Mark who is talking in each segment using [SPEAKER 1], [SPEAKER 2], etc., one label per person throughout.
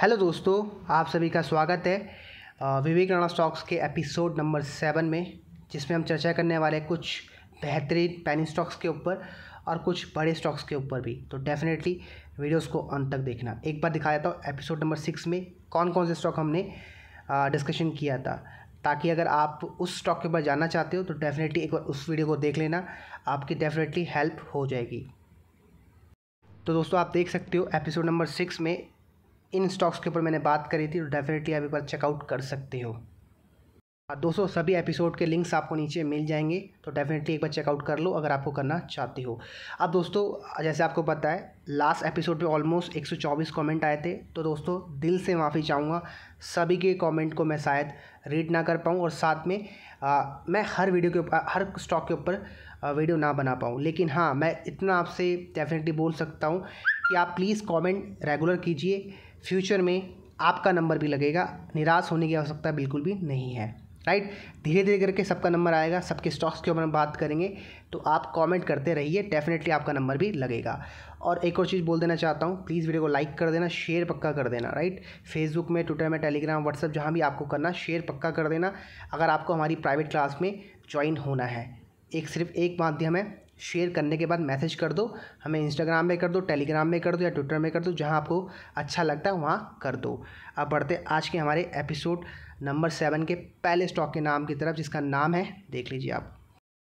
[SPEAKER 1] hello दोस्तों आप सभी का स्वागत है विवेक राणा स्टॉक्स के एपिसोड नंबर सेवन में जिसमें हम चर्चा करने वाले हैं कुछ बेहतरीन पैनी स्टॉक्स के ऊपर और कुछ बड़े स्टॉक्स के ऊपर भी तो डेफिनेटली वीडियोस को अंत तक देखना एक बार दिखा देता हूँ एपिसोड नंबर सिक्स में कौन कौन से स्टॉक हमने डिस्कशन किया था ताकि अगर आप उस स्टॉक के ऊपर जानना चाहते हो तो डेफिनेटली एक बार उस वीडियो को देख लेना आपकी डेफिनेटली हेल्प हो जाएगी तो दोस्तों आप देख सकते हो एपिसोड नंबर सिक्स में इन स्टॉक्स के ऊपर मैंने बात करी थी तो डेफिनेटली आप एक बार चेकआउट कर सकते हो हाँ, दोस्तों सभी एपिसोड के लिंक्स आपको नीचे मिल जाएंगे तो डेफिनेटली एक बार चेकआउट कर लो अगर आपको करना चाहते हो अब दोस्तों जैसे आपको पता है लास्ट एपिसोड पे ऑलमोस्ट 124 कमेंट आए थे तो दोस्तों दिल से माफ़ी चाहूँगा सभी के कमेंट को मैं शायद रीड ना कर पाऊँ और साथ में आ, मैं हर वीडियो के ऊपर हर स्टॉक के ऊपर वीडियो ना बना पाऊँ लेकिन हाँ मैं इतना आपसे डेफिनेटली बोल सकता हूँ कि आप प्लीज़ कॉमेंट रेगुलर कीजिए फ्यूचर में आपका नंबर भी लगेगा निराश होने की आवश्यकता बिल्कुल भी नहीं है राइट धीरे धीरे करके सबका नंबर आएगा सबके स्टॉक्स के ऊपर हम बात करेंगे तो आप कमेंट करते रहिए डेफिनेटली आपका नंबर भी लगेगा और एक और चीज़ बोल देना चाहता हूँ प्लीज़ वीडियो को लाइक कर देना शेयर पक्का कर देना राइट फेसबुक में ट्विटर में टेलीग्राम व्हाट्सअप जहाँ भी आपको करना शेयर पक्का कर देना अगर आपको हमारी प्राइवेट क्लास में ज्वाइन होना है एक सिर्फ एक माध्यम है शेयर करने के बाद मैसेज कर दो हमें इंस्टाग्राम में कर दो टेलीग्राम में कर दो या ट्विटर में कर दो जहाँ आपको अच्छा लगता है वहाँ कर दो अब बढ़ते आज के हमारे एपिसोड नंबर सेवन के पहले स्टॉक के नाम की तरफ जिसका नाम है देख लीजिए आप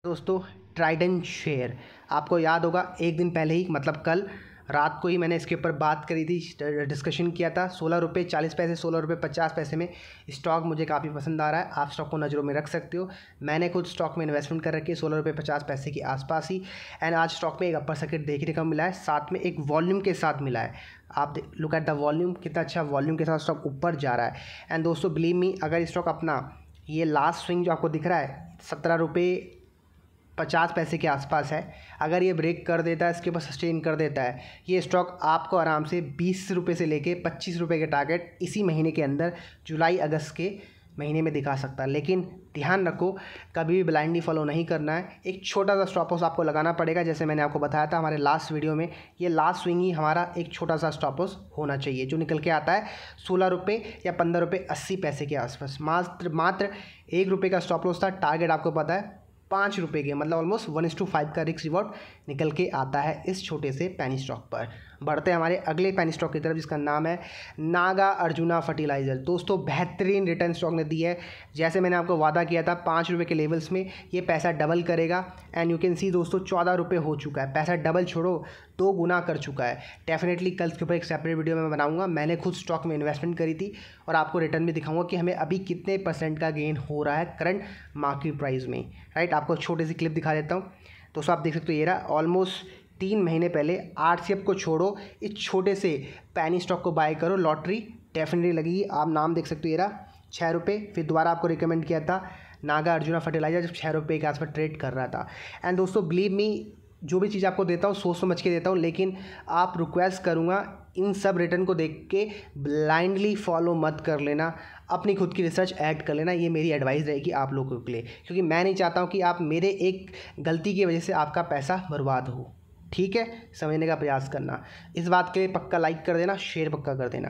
[SPEAKER 1] दोस्तों ट्राइडन शेयर आपको याद होगा एक दिन पहले ही मतलब कल रात को ही मैंने इसके ऊपर बात करी थी डिस्कशन किया था सोलह रुपये चालीस पैसे सोलह रुपये पचास पैसे में स्टॉक मुझे काफ़ी पसंद आ रहा है आप स्टॉक को नज़रों में रख सकते हो मैंने खुद स्टॉक में इन्वेस्टमेंट कर रखी है सोलह रुपये पचास पैसे के आसपास ही एंड आज स्टॉक में एक अपर सर्किट देखने को मिला है साथ में एक वॉल्यूम के साथ मिला है आप लुक एट द वॉल्यूम कितना अच्छा वॉल्यूम के साथ स्टॉक ऊपर जा रहा है एंड दोस्तों बिलीव मी अगर स्टॉक अपना ये लास्ट स्विंग जो आपको दिख रहा है सत्रह रुपये पचास पैसे के आसपास है अगर ये ब्रेक कर देता है इसके ऊपर सस्टेन कर देता है ये स्टॉक आपको आराम से बीस रुपये से लेके पच्चीस रुपये के टारगेट इसी महीने के अंदर जुलाई अगस्त के महीने में दिखा सकता है लेकिन ध्यान रखो कभी भी ब्लाइंडली फॉलो नहीं करना है एक छोटा सा स्टॉप हाउस आपको लगाना पड़ेगा जैसे मैंने आपको बताया था हमारे लास्ट वीडियो में ये लास्ट स्विंग ही हमारा एक छोटा सा स्टॉप हाउस होना चाहिए जो निकल के आता है सोलह रुपये या पंद्रह रुपये अस्सी पैसे के आसपास मात्र मात्र एक रुपये का स्टॉप लॉस था टारगेट आपको पता है पाँच रुपये के मतलब almost one is to five का रिक्स रिवॉर्ड निकल के आता है इस छोटे से पैनी स्टॉक पर बढ़ते हैं हमारे अगले पैन स्टॉक की तरफ जिसका नाम है नागा अर्जुना फर्टिलाइज़र दोस्तों बेहतरीन रिटर्न स्टॉक ने दी है जैसे मैंने आपको वादा किया था पाँच रुपये के लेवल्स में ये पैसा डबल करेगा एंड यू कैन सी दोस्तों चौदह रुपये हो चुका है पैसा डबल छोड़ो दो गुना कर चुका है डेफिनेटली कल इसके ऊपर एक सेपरेट वीडियो में बनाऊंगा मैंने खुद स्टॉक में इन्वेस्टमेंट करी थी और आपको रिटर्न भी दिखाऊंगा कि हमें अभी कितने परसेंट का गेन हो रहा है करंट मार्केट प्राइस में राइट आपको छोटी सी क्लिप दिखा देता हूँ दोस्तों आप देख सकते हो ये रहा ऑलमोस्ट तीन महीने पहले आर को छोड़ो इस छोटे से पैनी स्टॉक को बाय करो लॉटरी डेफिनेटली लगेगी आप नाम देख सकते हो ये छः रुपये फिर दोबारा आपको रिकमेंड किया था नागा अर्जुना फर्टिलाइजर जब छः रुपये के आसपास ट्रेड कर रहा था एंड दोस्तों बिलीव मी जो भी चीज़ आपको देता हूँ सोच समझ के देता हूँ लेकिन आप रिक्वेस्ट करूँगा इन सब रिटर्न को देख के ब्लाइंडली फॉलो मत कर लेना अपनी खुद की रिसर्च ऐड कर लेना ये मेरी एडवाइस रहेगी आप लोगों के लिए क्योंकि मैं नहीं चाहता हूँ कि आप मेरे एक गलती की वजह से आपका पैसा बर्बाद हो ठीक है समझने का प्रयास करना इस बात के लिए पक्का लाइक कर देना शेयर पक्का कर देना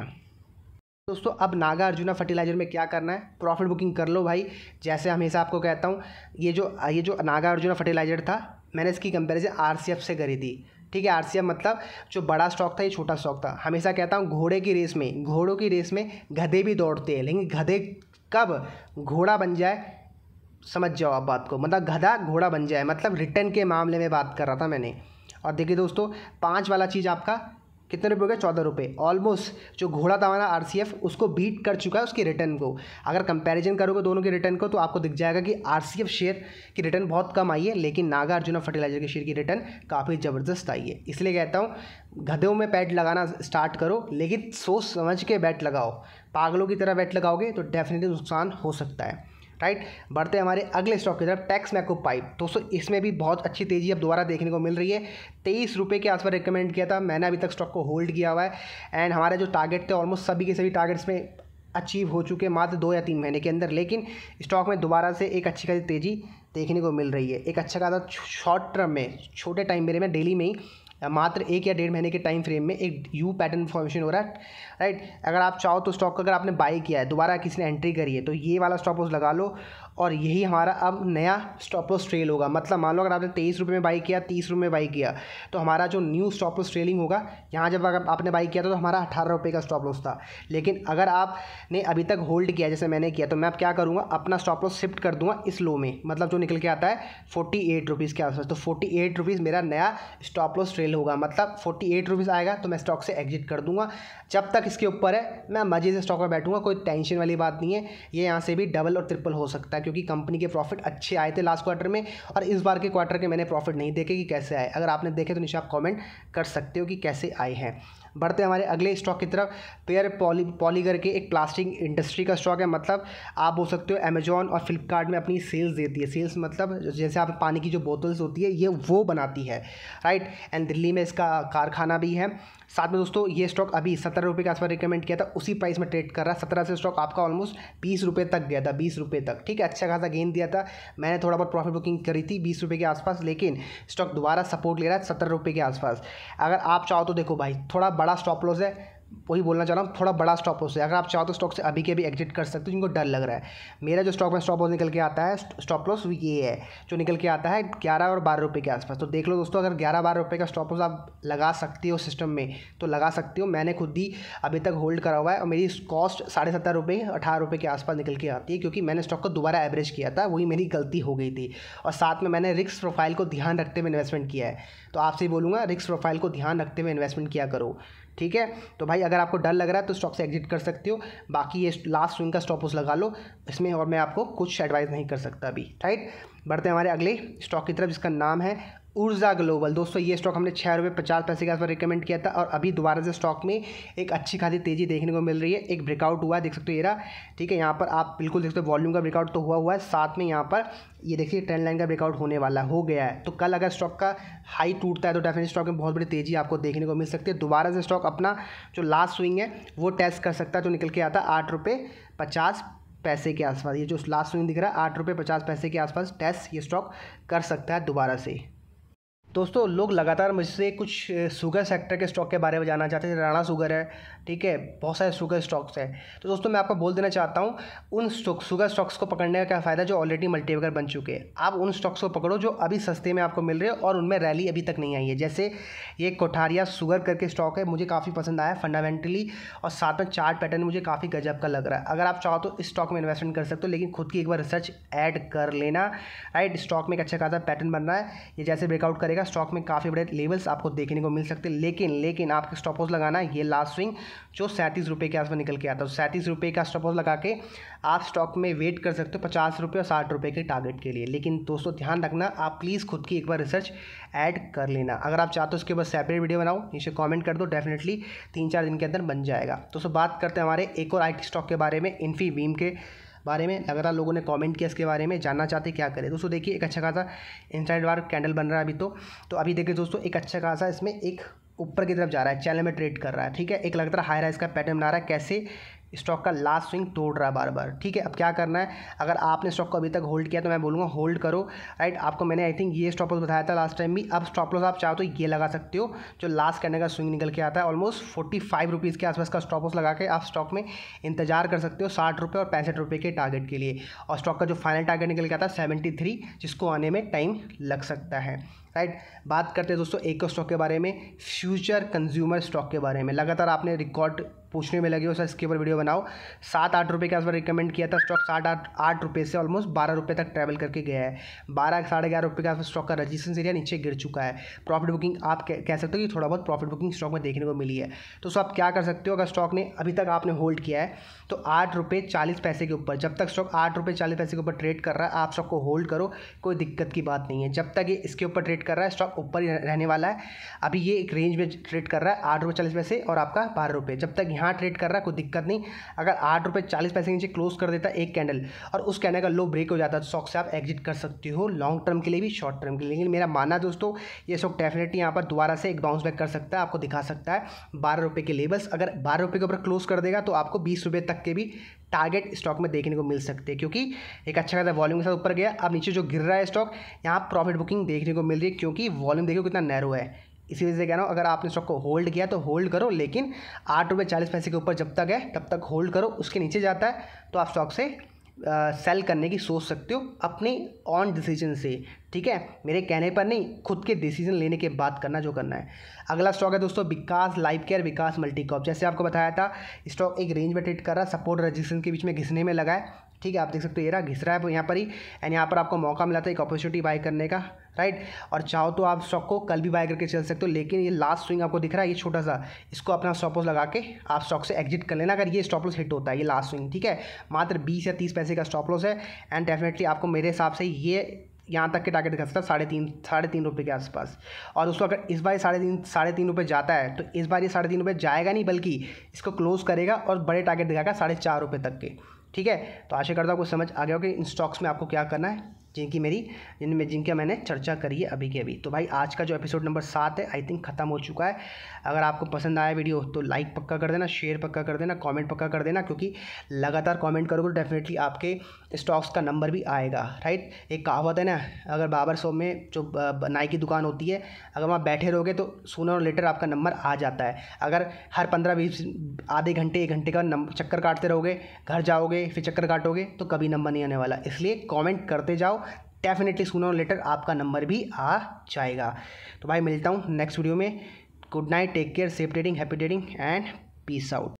[SPEAKER 1] दोस्तों अब नागा अर्जुना फर्टिलाइजर में क्या करना है प्रॉफिट बुकिंग कर लो भाई जैसे हमेशा आपको कहता हूँ ये जो ये जो नागा अर्जुना फर्टिलाइजर था मैंने इसकी सी एफ़ से करी थी ठीक है आरसीएफ मतलब जो बड़ा स्टॉक था ये छोटा स्टॉक था हमेशा कहता हूँ घोड़े की रेस में घोड़ों की रेस में गधे भी दौड़ते हैं लेकिन गधे कब घोड़ा बन जाए समझ जाओ आप बात को मतलब गधा घोड़ा बन जाए मतलब रिटर्न के मामले में बात कर रहा था मैंने और देखिए दोस्तों पाँच वाला चीज़ आपका कितने रुपये हो गया चौदह रुपये ऑलमोस्ट जो घोड़ा था हमारा आर उसको बीट कर चुका है उसके रिटर्न को अगर कंपैरिजन करोगे दोनों के रिटर्न को तो आपको दिख जाएगा कि आर शेयर की रिटर्न बहुत कम आई है लेकिन नागा अर्जुना फर्टिलाइजर के शेयर की रिटर्न काफ़ी ज़बरदस्त आई है इसलिए कहता हूँ गधों में बैट लगाना स्टार्ट करो लेकिन सोच समझ के बैट लगाओ पागलों की तरह बैट लगाओगे तो डेफिनेटली नुकसान हो सकता है राइट बढ़ते हमारे अगले स्टॉक की तरफ टैक्स मैको पाइप दोस्तों इसमें भी बहुत अच्छी तेजी अब दोबारा देखने को मिल रही है तेईस रुपये के आसपास रिकमेंड किया था मैंने अभी तक स्टॉक को होल्ड किया हुआ है एंड हमारे जो टारगेट थे ऑलमोस्ट सभी के सभी टारगेट्स में अचीव हो चुके मात्र दो या तीन महीने के अंदर लेकिन स्टॉक में दोबारा से एक अच्छी खासी तेज़ी देखने को मिल रही है एक अच्छा खासा शॉर्ट टर्म में छोटे टाइम मेरे में डेली में ही मात्र एक या डेढ़ महीने के टाइम फ्रेम में एक यू पैटर्न फॉर्मेशन हो रहा है राइट अगर आप चाहो तो स्टॉक को अगर आपने बाई किया है दोबारा किसी ने एंट्री करी है तो ये वाला स्टॉप लॉस लगा लो और यही हमारा अब नया स्टॉप लॉस ट्रेल होगा मतलब मान लो अगर आपने तेईस रुपये में बाई किया तीस रुपये में बाई किया तो हमारा जो न्यू स्टॉप लॉस ट्रेलिंग होगा यहाँ जब अगर आपने बाई किया था तो हमारा अठारह रुपये का स्टॉप लॉस था लेकिन अगर आपने अभी तक होल्ड किया जैसे मैंने किया तो मैं अब क्या करूँगा अपना स्टॉप लॉस शिफ्ट कर दूँगा इस लो में मतलब जो निकल के आता है फोर्टी एट रुपीज़ के आसपास तो फोर्टी एट रुपीज़ मेरा नया स्टॉप लॉस ट्रेल सेल होगा मतलब फोर्टी एट रुपीज़ आएगा तो मैं स्टॉक से एग्जिट कर दूंगा जब तक इसके ऊपर है मैं मज़े से स्टॉक में बैठूंगा कोई टेंशन वाली बात नहीं है ये यहाँ से भी डबल और ट्रिपल हो सकता है क्योंकि कंपनी के प्रॉफिट अच्छे आए थे लास्ट क्वार्टर में और इस बार के क्वार्टर के मैंने प्रॉफिट नहीं देखे कि कैसे आए अगर आपने देखे तो निशा कॉमेंट कर सकते हो कि कैसे आए हैं बढ़ते हमारे अगले स्टॉक की तरफ पेयर पॉली पॉलीगर के एक प्लास्टिक इंडस्ट्री का स्टॉक है मतलब आप बोल सकते हो अमेजोन और फ्लिपकार्ट में अपनी सेल्स देती है सेल्स मतलब जैसे आप पानी की जो बोतल्स होती है ये वो बनाती है राइट एंड दिल्ली में इसका कारखाना भी है साथ में दोस्तों ये स्टॉक अभी सत्रह रुपये के आसपास रिकमेंड किया था उसी प्राइस में ट्रेड कर रहा है सत्रह से स्टॉक आपका ऑलमोस्ट बीस रुपये तक गया था बीस रुपये तक ठीक है अच्छा खासा गेंद दिया था मैंने थोड़ा बहुत प्रॉफिट बुकिंग करी थी बीस रुपये के आसपास लेकिन स्टॉक दोबारा सपोर्ट ले रहा है सत्रह रुपये के आसपास अगर आप चाहो तो देखो भाई थोड़ा बड़ा बड़ा स्टॉप लॉस है वही बोलना चाह रहा हूँ थोड़ा बड़ा स्टॉप हो से अगर आप चाहो तो स्टॉक से अभी के भी एग्जिट कर सकते हो जिनको डर लग रहा है मेरा जो स्टॉक में स्टॉप लॉस निकल के आता है स्टॉप लॉस ये है जो निकल के आता है ग्यारह और बारह रुपये के आसपास तो देख लो दोस्तों अगर ग्यारह बारह रुपये का स्टॉप लॉस आप लगा सकते हो सिस्टम में तो लगा सकते हो मैंने खुद ही अभी तक होल्ड करा हुआ है और मेरी कॉस्ट साढ़े सत्तर रुपये अठारह रुपये के आसपास निकल के आती है क्योंकि मैंने स्टॉक को दोबारा एवरेज किया था वही मेरी गलती हो गई थी और साथ में मैंने रिक्स प्रोफाइल को ध्यान रखते हुए इन्वेस्टमेंट किया है तो आपसे ही बोलूँगा रिक्स प्रोफाइल को ध्यान रखते हुए इन्वेस्टमेंट किया करो ठीक है तो भाई अगर आपको डर लग रहा है तो स्टॉक से एग्जिट कर सकते हो बाकी ये लास्ट स्विंग का स्टॉप उस लगा लो इसमें और मैं आपको कुछ एडवाइस नहीं कर सकता अभी राइट बढ़ते हैं हमारे अगले स्टॉक की तरफ जिसका नाम है ऊर्जा ग्लोबल दोस्तों ये स्टॉक हमने छः रुपये पचास पैसे के आसपास रिकमेंड किया था और अभी दोबारा से स्टॉक में एक अच्छी खासी तेज़ी देखने को मिल रही है एक ब्रेकआउट हुआ है देख सकते हो येरा ठीक है यहाँ पर आप बिल्कुल देख सकते हो वॉल्यूम का ब्रेकआउट तो हुआ हुआ है साथ में यहाँ पर ये देखिए ट्रेंड लाइन का ब्रेकआउट होने वाला हो गया है तो कल अगर स्टॉक का हाई टूटता है तो डेफिनेट स्टॉक में बहुत बड़ी तेज़ी आपको देखने को मिल सकती है दोबारा से स्टॉक अपना जो लास्ट स्विंग है वो टेस्ट कर सकता है जो निकल के आता है आठ रुपये पचास पैसे के आसपास ये जो लास्ट स्विंग दिख रहा है आठ रुपये पचास पैसे के आसपास टेस्ट ये स्टॉक कर सकता है दोबारा से दोस्तों लोग लगातार मुझसे कुछ शुगर सेक्टर के स्टॉक के बारे में जानना चाहते थे राणा शुगर है ठीक है बहुत सारे शुगर स्टॉक्स हैं तो दोस्तों मैं आपको बोल देना चाहता हूँ उन शुगर स्टॉक्स को पकड़ने का क्या फ़ायदा जो ऑलरेडी मल्टीवेगर बन चुके हैं आप उन स्टॉक्स को पकड़ो जो अभी सस्ते में आपको मिल रहे हैं और उनमें रैली अभी तक नहीं आई है जैसे ये कोठारिया शुगर करके स्टॉक है मुझे काफ़ी पसंद आया फंडामेंटली और साथ में चार्ट पैटर्न मुझे काफ़ी गजब का लग रहा है अगर आप चाहो तो इस स्टॉक में इन्वेस्टमेंट कर सकते हो लेकिन खुद की एक बार रिसर्च ऐड कर लेना राइट स्टॉक में एक अच्छा खासा पैटर्न बन रहा है ये जैसे ब्रेकआउट करेगा स्टॉक में काफ़ी बड़े लेवल्स आपको देखने को मिल सकते हैं लेकिन लेकिन आपके स्टॉप लगाना ये लास्ट स्विंग जो सैंतीस रुपये के आसपास निकल के आता है तो सैंतीस रुपये का स्टॉप लगा के आप स्टॉक में वेट कर सकते हो पचास रुपये और साठ रुपये के टारगेट के लिए लेकिन दोस्तों ध्यान रखना आप प्लीज़ खुद की एक बार रिसर्च ऐड कर लेना अगर आप चाहते हो उसके बाद सेपरेट वीडियो बनाओ नीचे कॉमेंट कर दो डेफिनेटली तीन चार दिन के अंदर बन जाएगा दोस्तों बात करते हैं हमारे एक और आई स्टॉक के बारे में इन्फी बीम के बारे में लगातार लोगों ने कमेंट किया इसके बारे में जानना चाहते क्या करें दोस्तों देखिए एक अच्छा खासा इंसाइड वार कैंडल बन रहा है अभी तो तो अभी देखिए दोस्तों एक अच्छा खासा इसमें एक ऊपर की तरफ जा रहा है चैनल में ट्रेड कर रहा है ठीक है एक लगातार हाई राइज का पैटर्न बना रहा है कैसे स्टॉक का लास्ट स्विंग तोड़ रहा है बार बार ठीक है अब क्या करना है अगर आपने स्टॉक को अभी तक होल्ड किया तो मैं बोलूँगा होल्ड करो राइट आपको मैंने आई थिंक ये स्टॉप लॉस बताया था लास्ट टाइम भी अब स्टॉप लॉस आप चाहो तो ये लगा सकते हो जो लास्ट करने का स्विंग निकल के आता है ऑलमोस्ट फोर्टी फाइव रुपीज़ के आसपास का स्टॉप लॉस लगा के आप स्टॉक में इंतजार कर सकते हो साठ रुपये और पैंसठ रुपये के टारगेट के लिए और स्टॉक का जो फाइनल टारगेट निकल के आता है सेवेंटी थ्री जिसको आने में टाइम लग सकता है राइट बात करते हैं दोस्तों एक स्टॉक के बारे में फ्यूचर कंज्यूमर स्टॉक के बारे में लगातार आपने रिकॉर्ड पूछने में लगे हो सर इसके ऊपर वीडियो बनाओ सात आठ रुपये के आसपास रिकमेंड किया था स्टॉक साठ आठ आठ रुपये से ऑलमोस्ट बारह रुपये तक ट्रैवल करके गया है बारह साढ़े ग्यारह रुपये के आसपास स्टॉक का रजिस्ट्रेशन एरिया नीचे गिर चुका है प्रॉफिट बुकिंग आप कह सकते हो कि थोड़ा बहुत प्रॉफिट बुकिंग स्टॉक में देखने को मिली है तो सो आप क्या कर सकते हो अगर स्टॉक ने अभी तक आपने होल्ड किया है तो आठ रुपये चालीस पैसे के ऊपर जब तक स्टॉक आठ रुपये चालीस पैसे के ऊपर ट्रेड कर रहा है आप स्टॉक को होल्ड करो कोई दिक्कत की बात नहीं है जब तक ये इसके ऊपर ट्रेड कर रहा है स्टॉक ऊपर ही रहने वाला है अभी ये एक रेंज में ट्रेड कर रहा है आठ रुपये चालीस पैसे और आपका बारह रुपये जब तक यहाँ यहाँ ट्रेड कर रहा है कोई दिक्कत नहीं अगर आठ रुपये चालीस पैसे नीचे क्लोज कर देता एक कैंडल और उस कैंडल का लो ब्रेक हो जाता है तो स्टॉक से आप एग्जिट कर सकते हो लॉन्ग टर्म के लिए भी शॉर्ट टर्म के लिए लेकिन मेरा मानना दोस्तों ये स्टॉक डेफिनेटली यहाँ पर दोबारा से एक बाउंस बैक कर सकता है आपको दिखा सकता है बारह रुपये के लेवल्स अगर बारह रुपये के ऊपर क्लोज कर देगा तो आपको बीस रुपये तक के भी टारगेट स्टॉक में देखने को मिल सकते हैं क्योंकि एक अच्छा खासा वॉल्यूम के साथ ऊपर गया अब नीचे जो गिर रहा है स्टॉक यहाँ प्रॉफिट बुकिंग देखने को मिल रही है क्योंकि वॉल्यूम देखो कितना नैरो है इसी वजह से कह रहा हूँ अगर आपने स्टॉक को होल्ड किया तो होल्ड करो लेकिन आठ रुपये चालीस पैसे के ऊपर जब तक है तब तक होल्ड करो उसके नीचे जाता है तो आप स्टॉक से सेल करने की सोच सकते हो अपने ऑन डिसीजन से ठीक है मेरे कहने पर नहीं खुद के डिसीजन लेने के बाद करना जो करना है अगला स्टॉक है दोस्तों विकास लाइफ केयर विकास मल्टीकॉप जैसे आपको बताया था स्टॉक एक रेंज में ट्रेड कर रहा सपोर्ट रजिस्ट्रेशन के बीच में घिसने में लगा है ठीक है आप देख सकते हो एरा घिस रहा है यहाँ पर ही एंड यहाँ पर आपको मौका मिला था एक अपॉर्चुनिटी बाय करने का राइट और चाहो तो आप स्टॉक को कल भी बाय करके चल सकते हो लेकिन ये लास्ट स्विंग आपको दिख रहा है ये छोटा सा इसको अपना स्टॉपलॉस लगा के आप स्टॉक से एग्जिट कर लेना अगर ये स्टॉपलॉस हिट होता है ये लास्ट स्विंग ठीक है मात्र बीस या तीस पैसे का स्टॉपलॉस है एंड डेफिनेटली आपको मेरे हिसाब से ये यहाँ तक के टारगेट कर सकता है साढ़े तीन साढ़े तीन रुपये के आसपास और दोस्तों अगर इस बार साढ़े तीन साढ़े तीन रुपये जाता है तो इस बार ये साढ़े तीन रुपये जाएगा नहीं बल्कि इसको क्लोज़ करेगा और बड़े टारगेट दिखाएगा साढ़े चार रुपये तक के ठीक है तो आशा करता हूँ कुछ समझ आ गया होगा कि इन स्टॉक्स में आपको क्या करना है जिनकी मेरी जिनमें जिनका मैंने चर्चा करी है अभी के अभी तो भाई आज का जो एपिसोड नंबर सात है आई थिंक ख़त्म हो चुका है अगर आपको पसंद आया वीडियो तो लाइक पक्का कर देना शेयर पक्का कर देना कमेंट पक्का कर देना क्योंकि लगातार कमेंट करोगे तो डेफिनेटली आपके स्टॉक्स का नंबर भी आएगा राइट एक कहावत है ना अगर बाबर शॉप में जो नाई की दुकान होती है अगर वहाँ बैठे रहोगे तो सोना और लेटर आपका नंबर आ जाता है अगर हर पंद्रह बीस आधे घंटे एक घंटे का चक्कर काटते रहोगे घर जाओगे फिर चक्कर काटोगे तो कभी नंबर नहीं आने वाला इसलिए कॉमेंट करते जाओ डेफिनेटली सुनो लेटर आपका नंबर भी आ जाएगा तो भाई मिलता हूँ नेक्स्ट वीडियो में good night take care safe trading happy trading and peace out